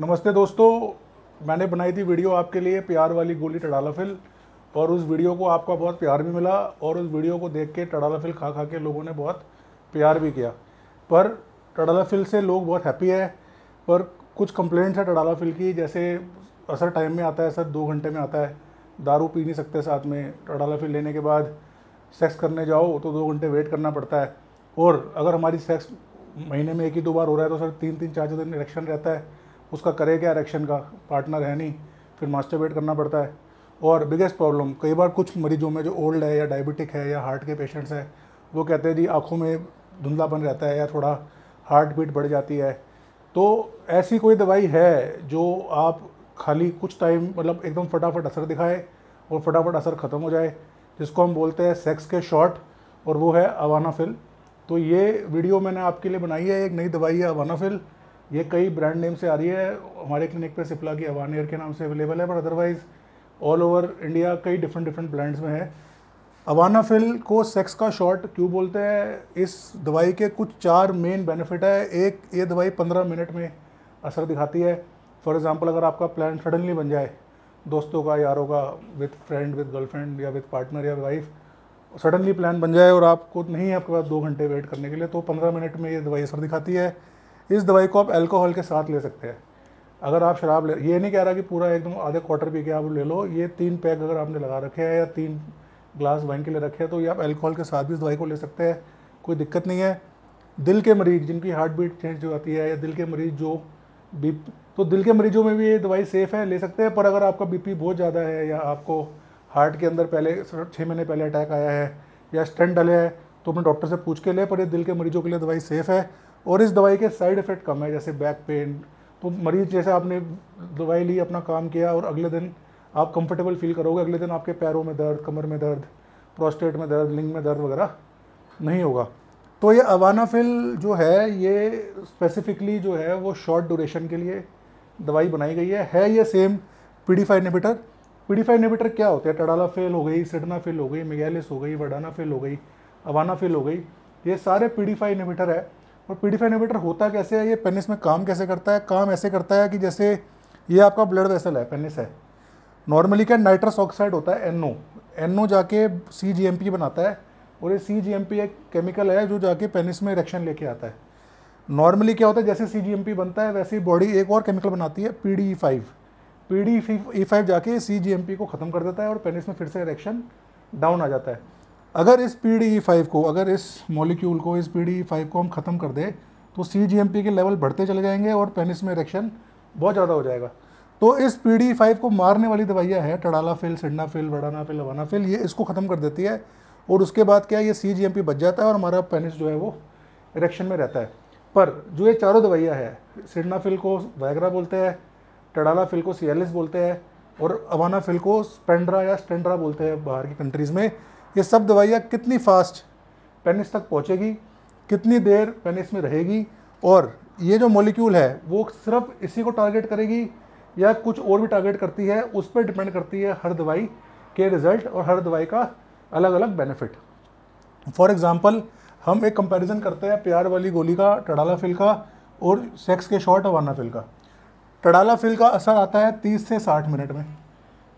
नमस्ते दोस्तों मैंने बनाई थी वीडियो आपके लिए प्यार वाली गोली टडालाफिल और उस वीडियो को आपका बहुत प्यार भी मिला और उस वीडियो को देख के टडालाफिल खा खा के लोगों ने बहुत प्यार भी किया पर टडालाफिल से लोग बहुत हैप्पी है पर कुछ कंप्लेंट्स है टडालाफिल की जैसे असर टाइम में आता है असर दो घंटे में आता है दारू पी नहीं सकते साथ में टडालाफिल लेने के बाद सेक्स करने जाओ तो दो घंटे वेट करना पड़ता है और अगर हमारी सेक्स महीने में एक ही दो बार हो रहा है तो सर तीन तीन चार चार दिन इलेक्शन रहता है उसका करे क्या एरेक्शन का पार्टनर है नहीं फिर मास्टरबेट करना पड़ता है और बिगेस्ट प्रॉब्लम कई बार कुछ मरीजों में जो ओल्ड है या डायबिटिक है या हार्ट के पेशेंट्स हैं वो कहते हैं जी आँखों में धुंधलापन रहता है या थोड़ा हार्ट बीट बढ़ जाती है तो ऐसी कोई दवाई है जो आप खाली कुछ टाइम मतलब एकदम फटाफट असर दिखाए और फटाफट असर ख़त्म हो जाए जिसको हम बोलते हैं सेक्स के शॉर्ट और वो है अवानाफिल तो ये वीडियो मैंने आपके लिए बनाई है एक नई दवाई है अवानाफिल ये कई ब्रांड नेम से आ रही है हमारे क्लिनिक पे सिप्ला की अवान एयर के नाम से अवेलेबल है but otherwise all over India कई डिफरेंट डिफरेंट ब्रांड्स में है अवाना फिल को सेक्स का शॉर्ट क्यों बोलते हैं इस दवाई के कुछ चार मेन बेनिफिट है एक ये दवाई पंद्रह मिनट में असर दिखाती है फॉर एग्ज़ाम्पल अगर आपका प्लान सडनली बन जाए दोस्तों का यारों का विद फ्रेंड विद गर्लफ्रेंड या विद पार्टनर या वाइफ सडनली प्लान बन जाए और आपको नहीं है आपके पास दो घंटे वेट करने के लिए तो पंद्रह मिनट में ये दवाई असर दिखाती है इस दवाई को आप अल्कोहल के साथ ले सकते हैं अगर आप शराब ले ये नहीं कह रहा कि पूरा एकदम आधे क्वार्टर पी के आप ले लो ये तीन पैक अगर आपने लगा रखे हैं या तीन ग्लास वाइन के लिए रखे हैं तो ये आप अल्कोहल के साथ भी इस दवाई को ले सकते हैं कोई दिक्कत नहीं है दिल के मरीज जिनकी हार्ट बीट चेंज हो जाती है या दिल के मरीज जो बी तो दिल के मरीजों में भी ये दवाई सेफ़ है ले सकते हैं पर अगर आपका बीपी बहुत ज़्यादा है या आपको हार्ट के अंदर पहले छः महीने पहले अटैक आया है या स्टेंट डले है तो अपने डॉक्टर से पूछ के ले पर ये दिल के मरीजों के लिए दवाई सेफ़ है और इस दवाई के साइड इफ़ेक्ट कम है जैसे बैक पेन तो मरीज जैसे आपने दवाई ली अपना काम किया और अगले दिन आप कंफर्टेबल फील करोगे अगले दिन आपके पैरों में दर्द कमर में दर्द प्रोस्टेट में दर्द लिंग में दर्द वगैरह नहीं होगा तो ये अवानाफिल जो है ये स्पेसिफिकली जो है वो शॉर्ट ड्यूरेशन के लिए दवाई बनाई गई है है ये same P D E five inhibitor P D E five inhibitor क्या होते हैं टडाला फेल हो गई सिडना फेल हो गई मेगैलिस हो गई वडाना फेल हो गई अवाना फेल हो गई ये सारे पीडीफाई इनिबिटर है और पी डी होता कैसे है ये पेनिस में काम कैसे करता है काम ऐसे करता है कि जैसे ये आपका ब्लड वेसल है पेनिस है नॉर्मली क्या नाइट्रस ऑक्साइड होता है एन एनओ जाके सी जी एम पी बनाता है और ये सी जी एम पी एक केमिकल है जो जाके पेनिस में इरेक्शन लेके आता है नॉर्मली क्या होता है जैसे सी जी एम पी बनता है वैसे ही बॉडी एक और केमिकल बनाती है P D E five P D E five जाके सी जी एम पी को ख़त्म कर देता है और पेनिस में फिर से इरेक्शन डाउन आ जाता है अगर इस पी डी फाइव को अगर इस मॉलिक्यूल को इस पी डी ई फाइव को हम ख़त्म कर दें तो सी जी एम पी के लेवल बढ़ते चले जाएंगे और पेनिस में इरेक्शन बहुत ज़्यादा हो जाएगा तो इस पी डी फाइव को मारने वाली दवाइयाँ हैं वडाना फिल वडानाफिल फिल ये इसको ख़त्म कर देती है और उसके बाद क्या ये सी जी एम पी बच जाता है और हमारा पेनिस जो है वो इरेक्शन में रहता है पर जो ये चारों दवाइयाँ हैं फिल को वैगरा बोलते हैं टडाला फिल को सियालिस बोलते हैं और अवाना फिल को स्पेंड्रा या स्टेंड्रा बोलते हैं बाहर की कंट्रीज़ में ये सब दवाइयाँ कितनी फास्ट पेनिस तक पहुँचेगी कितनी देर पेनिस में रहेगी और ये जो मॉलिक्यूल है वो सिर्फ इसी को टारगेट करेगी या कुछ और भी टारगेट करती है उस पर डिपेंड करती है हर दवाई के रिज़ल्ट और हर दवाई का अलग अलग बेनिफिट फॉर एग्ज़ाम्पल हम एक कंपैरिजन करते हैं प्यार वाली गोली का टडाला फिल का और सेक्स के शॉर्ट अवाना फिल का टडाला फिल का असर आता है 30 से 60 मिनट में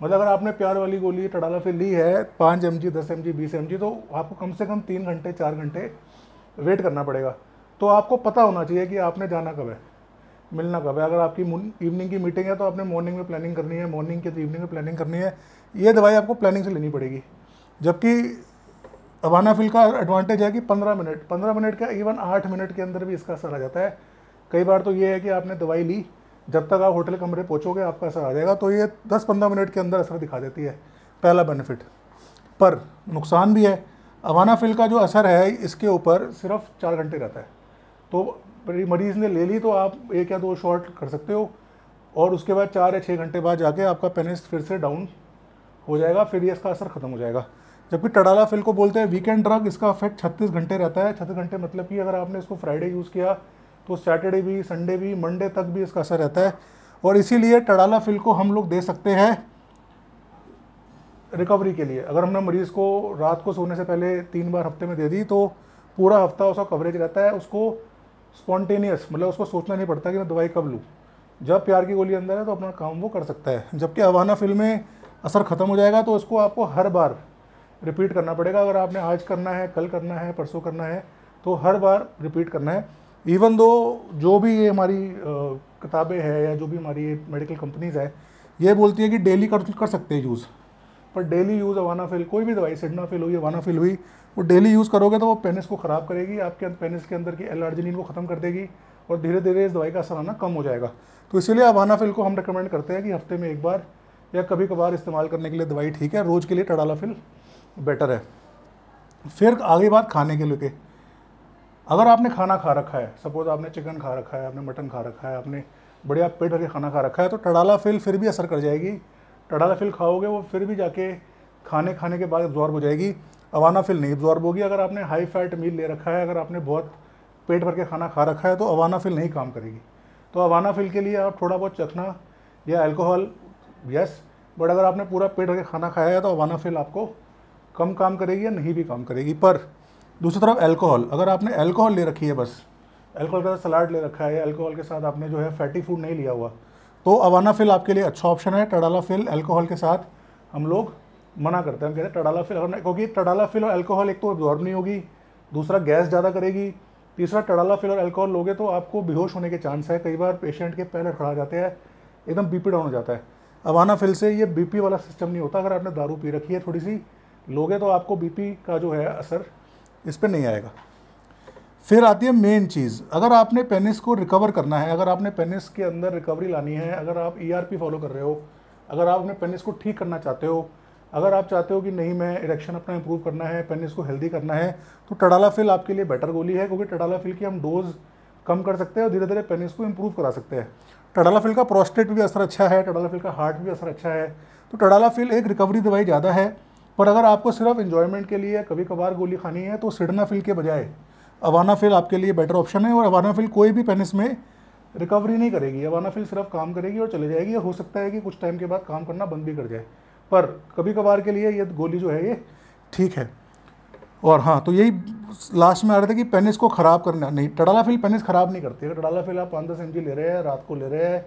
मतलब अगर आपने प्यार वाली गोली टडाला फिर ली है पाँच एम जी दस एम जी बीस एम जी तो आपको कम से कम तीन घंटे चार घंटे वेट करना पड़ेगा तो आपको पता होना चाहिए कि आपने जाना कब है मिलना कब है अगर आपकी इवनिंग की मीटिंग है तो आपने मॉर्निंग में प्लानिंग करनी है मॉर्निंग के तो इवनिंग में प्लानिंग करनी है ये दवाई आपको प्लानिंग से लेनी पड़ेगी जबकि फिल का एडवांटेज है कि पंद्रह मिनट पंद्रह मिनट का इवन आठ मिनट के अंदर भी इसका असर आ जाता है कई बार तो ये है कि आपने दवाई ली जब तक आप होटल कमरे पहुँचोगे आपका असर आ जाएगा तो ये दस पंद्रह मिनट के अंदर असर दिखा देती है पहला बेनिफिट पर नुकसान भी है अवाना फिल का जो असर है इसके ऊपर सिर्फ चार घंटे रहता है तो मरीज़ ने ले ली तो आप एक या दो शॉट कर सकते हो और उसके बाद चार या छः घंटे बाद जाके आपका पेनिस फिर से डाउन हो जाएगा फिर ये इसका असर ख़त्म हो जाएगा जबकि टडाला फिल को बोलते हैं वीकेंड ड्रग इसका इफेक्ट 36 घंटे रहता है 36 घंटे मतलब कि अगर आपने इसको फ्राइडे यूज़ किया तो सैटरडे भी संडे भी मंडे तक भी इसका असर रहता है और इसीलिए टडाला फिल को हम लोग दे सकते हैं रिकवरी के लिए अगर हमने मरीज़ को रात को सोने से पहले तीन बार हफ्ते में दे दी तो पूरा हफ्ता उसका कवरेज रहता है उसको स्पॉन्टेनियस मतलब उसको सोचना नहीं पड़ता कि मैं दवाई कब लूँ जब प्यार की गोली अंदर है तो अपना काम वो कर सकता है जबकि अवाना फिल में असर ख़त्म हो जाएगा तो उसको आपको हर बार रिपीट करना पड़ेगा अगर आपने आज करना है कल करना है परसों करना है तो हर बार रिपीट करना है इवन दो जो भी ये हमारी किताबें हैं या जो भी हमारी मेडिकल कंपनीज है ये बोलती है कि डेली कर कर सकते हैं यूज़ पर डेली यूज़ अवाना फिल कोई भी दवाई फिल हुई अवाना फिल हुई वो डेली यूज़ करोगे तो वो पेनिस को ख़राब करेगी आपके पेनिस के अंदर की एलर्जनिन को ख़त्म कर देगी और धीरे धीरे इस दवाई का असर आना कम हो जाएगा तो इसीलिए फिल को हम रिकमेंड करते हैं कि हफ्ते में एक बार या कभी कभार इस्तेमाल करने के लिए दवाई ठीक है रोज़ के लिए टडाला फिल बेटर है फिर आगे बात खाने के लिए अगर आपने खाना खा रखा है सपोज आपने चिकन खा रखा है आपने मटन खा रखा है आपने बढ़िया पेट भर के खाना खा रखा है तो टडाला फिल फिर भी असर कर जाएगी टडाला फिल खाओगे वो फिर भी जाके खाने खाने के बाद एब्जॉर्ब हो जाएगी अवाना फिल नहीं एब्जॉर्ब होगी अगर आपने हाई फैट मील ले रखा है अगर आपने बहुत पेट भर के खाना खा रखा है तो अवाना फिल नहीं काम करेगी तो अवाना फिल के लिए आप थोड़ा बहुत चखना या अल्कोहल यस बट अगर आपने पूरा पेट भर के खाना खाया है तो अवाना फिल आपको कम काम करेगी या नहीं भी काम करेगी पर दूसरी तरफ अल्कोहल अगर आपने अल्कोहल ले रखी है बस अल्कोहल के साथ सलाड ले रखा है अल्कोहल के साथ आपने जो है फैटी फूड नहीं लिया हुआ तो अवाना फिल आपके लिए अच्छा ऑप्शन है टडाला फिल अल्कोहल के साथ हम लोग मना करते हैं हम कहते हैं टडाला फिल अगर क्योंकि टडाला फिल और अल्कोहल एक तो एब्जॉर्ब नहीं होगी दूसरा गैस ज़्यादा करेगी तीसरा टडाला फिल और अल्कोहल लोगे तो आपको बेहोश होने के चांस है कई बार पेशेंट के पैर खड़ा जाते हैं एकदम बीपी डाउन हो जाता है अवाना फिल से ये बीपी वाला सिस्टम नहीं होता अगर आपने दारू पी रखी है थोड़ी सी लोगे तो आपको बीपी का जो है असर इस पर नहीं आएगा फिर आती है मेन चीज़ अगर आपने पेनिस को रिकवर करना है अगर आपने पेनिस के अंदर रिकवरी लानी है अगर आप ई e फॉलो कर रहे हो अगर आप अपने पेनिस को ठीक करना चाहते हो अगर आप चाहते हो कि नहीं मैं इरेक्शन अपना इम्प्रूव करना है पेनिस को हेल्दी करना है तो टडाला फिल आपके लिए बेटर गोली है क्योंकि टडाला फिल की हम डोज कम कर सकते हैं और धीरे धीरे पेनिस को इम्प्रूव करा सकते हैं टडाला फिल का प्रोस्टेट भी असर अच्छा है टडाला फिल का हार्ट भी असर अच्छा है तो टडाला फिल एक रिकवरी दवाई ज़्यादा है पर अगर आपको सिर्फ इन्जॉयमेंट के लिए कभी कभार गोली खानी है तो सिडनाफिल के बजाय अवानाफिल आपके लिए बेटर ऑप्शन है और अवानाफिल कोई भी पेनिस में रिकवरी नहीं करेगी अवानाफिल सिर्फ काम करेगी और चले जाएगी और हो सकता है कि कुछ टाइम के बाद काम करना बंद भी कर जाए पर कभी कभार के लिए ये गोली जो है ये ठीक है और हाँ तो यही लास्ट में आ रहे थे कि पेनिस को ख़राब करना नहीं टडालाफिल पेनिस ख़राब नहीं करती अगर टडालाफिल आप पाँच दस एम ले रहे हैं रात को ले रहे हैं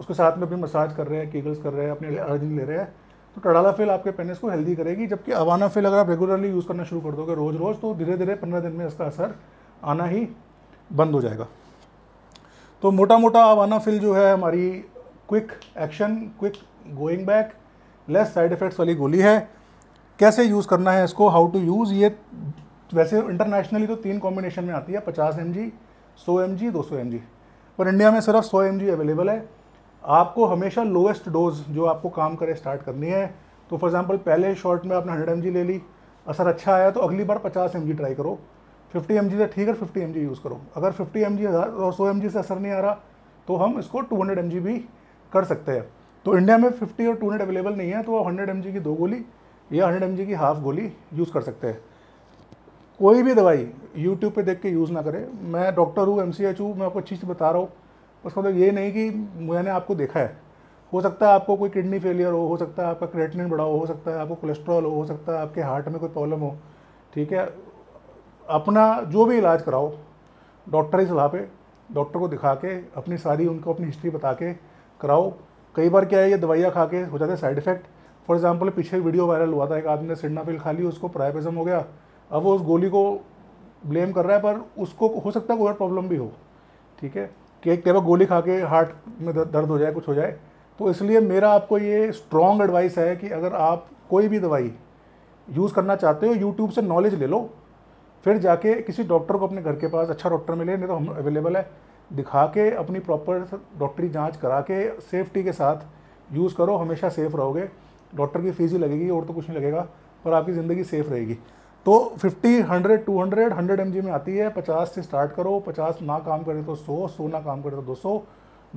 उसके साथ में अपनी मसाज कर रहे हैं केगल्स कर रहे हैं अपनी अर्जिंग ले रहे हैं तो टडाला फिल आपके पेनिस को हेल्दी करेगी जबकि अवाना फिल अगर आप रेगुलरली यूज़ करना शुरू कर दोगे रोज़ रोज़ तो धीरे धीरे पंद्रह दिन में इसका असर आना ही बंद हो जाएगा तो मोटा मोटा अवाना फिल जो है हमारी quick action quick going back less side effects वाली गोली है कैसे यूज़ करना है इसको हाउ टू यूज़ ये वैसे इंटरनेशनली तो तीन कॉम्बिनेशन में आती है पचास एम जी सौ एम जी दो सौ एम जी पर इंडिया में सिर्फ सौ एम जी अवेलेबल है आपको हमेशा लोएस्ट डोज जो आपको काम करे स्टार्ट करनी है तो फॉर एग्जांपल पहले शॉर्ट में आपने हंड्रेड एम ले ली असर अच्छा आया तो अगली बार पचास एम ट्राई करो फिफ्टी एम से ठीक है फिफ्टी एम यूज़ करो अगर फिफ्टी एम जी और सौ एम से असर नहीं आ रहा तो हम इसको टू हंड्रेड एम भी कर सकते हैं तो इंडिया में फिफ्टी और टू हंड्रेड अवेलेबल नहीं है तो आप हंड्रेड एम की दो गोली या हंड्रेड एम की हाफ गोली यूज़ कर सकते हैं कोई भी दवाई यूट्यूब पे देख के यूज़ ना करें मैं डॉक्टर हूँ एम सी एच हूँ मैं आपको अच्छी चीज़ बता रहा हूँ उसका मतलब ये नहीं कि मैंने आपको देखा है हो सकता है आपको कोई किडनी फेलियर हो हो सकता है आपका क्रेटलिन बढ़ा हो हो सकता है आपको कोलेस्ट्रॉल हो हो सकता है आपके हार्ट में कोई प्रॉब्लम हो ठीक है अपना जो भी इलाज कराओ डॉक्टर की सलाह पे डॉक्टर को दिखा के अपनी सारी उनको अपनी हिस्ट्री बता के कराओ कई बार क्या है ये दवाइयाँ खा के हो जाते हैं साइड इफेक्ट फॉर एग्जाम्पल पीछे वीडियो वायरल हुआ था एक आदमी ने सिडनाफिल खा ली उसको प्राइपेजम हो गया अब वो उस गोली को ब्लेम कर रहा है पर उसको हो सकता है कोई और प्रॉब्लम भी हो ठीक है कि एक कई गोली खा के हार्ट में दर्द हो जाए कुछ हो जाए तो इसलिए मेरा आपको ये स्ट्रॉन्ग एडवाइस है कि अगर आप कोई भी दवाई यूज़ करना चाहते हो यूट्यूब से नॉलेज ले लो फिर जाके किसी डॉक्टर को अपने घर के पास अच्छा डॉक्टर मिले नहीं तो हम अवेलेबल है दिखा के अपनी प्रॉपर डॉक्टरी जांच करा के सेफ्टी के साथ यूज़ करो हमेशा सेफ रहोगे डॉक्टर की फ़ीस ही लगेगी और तो कुछ नहीं लगेगा पर आपकी ज़िंदगी सेफ रहेगी तो 50, 100, 200, 100 एम में आती है 50 से स्टार्ट करो 50 ना काम करे तो 100, 100 ना काम करे तो 200,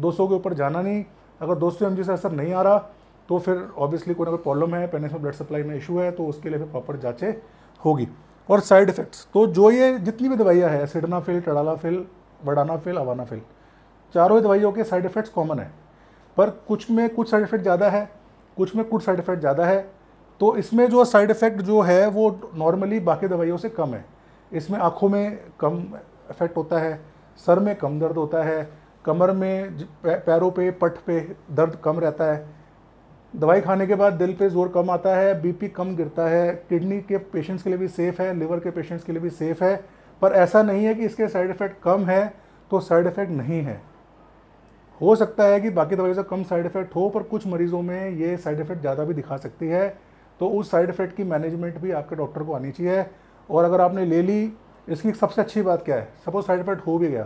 200 के ऊपर जाना नहीं अगर 200 एम से असर नहीं आ रहा तो फिर ऑब्वियसली कोई ना कोई प्रॉब्लम है पेनिस में ब्लड सप्लाई में इशू है तो उसके लिए फिर प्रॉपर जाँचें होगी और साइड इफेक्ट्स तो जो ये जितनी भी दवाइयाँ हैं फिल फिल वडाना फिल अवाना फिल चारों दवाइयों के साइड इफेक्ट्स कॉमन है पर कुछ में कुछ साइड इफेक्ट ज़्यादा है कुछ में कुछ साइड इफेक्ट ज़्यादा है तो इसमें जो साइड इफ़ेक्ट जो है वो नॉर्मली बाकी दवाइयों से कम है इसमें आँखों में कम इफ़ेक्ट होता है सर में कम दर्द होता है कमर में पैरों पे पट पे दर्द कम रहता है दवाई खाने के बाद दिल पे जोर कम आता है बीपी कम गिरता है किडनी के पेशेंट्स के लिए भी सेफ़ है लिवर के पेशेंट्स के लिए भी सेफ़ है पर ऐसा नहीं है कि इसके साइड इफ़ेक्ट कम है तो साइड इफ़ेक्ट नहीं है हो सकता है कि बाकी दवाइयों से कम साइड इफ़ेक्ट हो पर कुछ मरीज़ों में ये साइड इफ़ेक्ट ज़्यादा भी दिखा सकती है तो उस साइड इफेक्ट की मैनेजमेंट भी आपके डॉक्टर को आनी चाहिए और अगर आपने ले ली इसकी सबसे अच्छी बात क्या है सपोज साइड इफेक्ट हो भी गया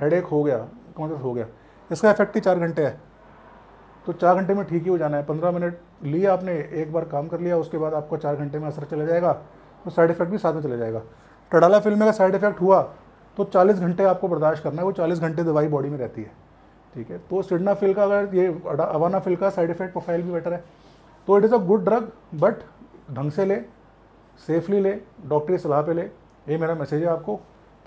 हेड हो गया कौन सा हो गया इसका इफेक्ट ही चार घंटे है तो चार घंटे में ठीक ही हो जाना है पंद्रह मिनट लिया आपने एक बार काम कर लिया उसके बाद आपको चार घंटे में असर चला जाएगा तो साइड इफेक्ट भी साथ में चला जाएगा टडाला फिल्म का साइड इफेक्ट हुआ तो 40 घंटे आपको बर्दाश्त करना है वो 40 घंटे दवाई बॉडी में रहती है ठीक है तो सिडना फिल का अगर ये अवाना फिल का साइड इफेक्ट प्रोफाइल भी बेटर है तो it is a good drug but ढंग से ले सेफली ले डॉक्टरी सलाह पे ले ये मेरा मैसेज है आपको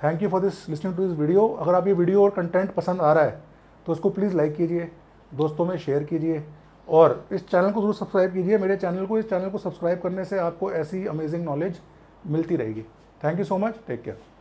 thank you for this listening to this video अगर आप ये वीडियो और कंटेंट पसंद आ रहा है तो उसको प्लीज़ लाइक कीजिए दोस्तों में शेयर कीजिए और इस चैनल को जरूर सब्सक्राइब कीजिए मेरे चैनल को इस चैनल को सब्सक्राइब करने से आपको ऐसी अमेजिंग नॉलेज मिलती रहेगी thank you so much take care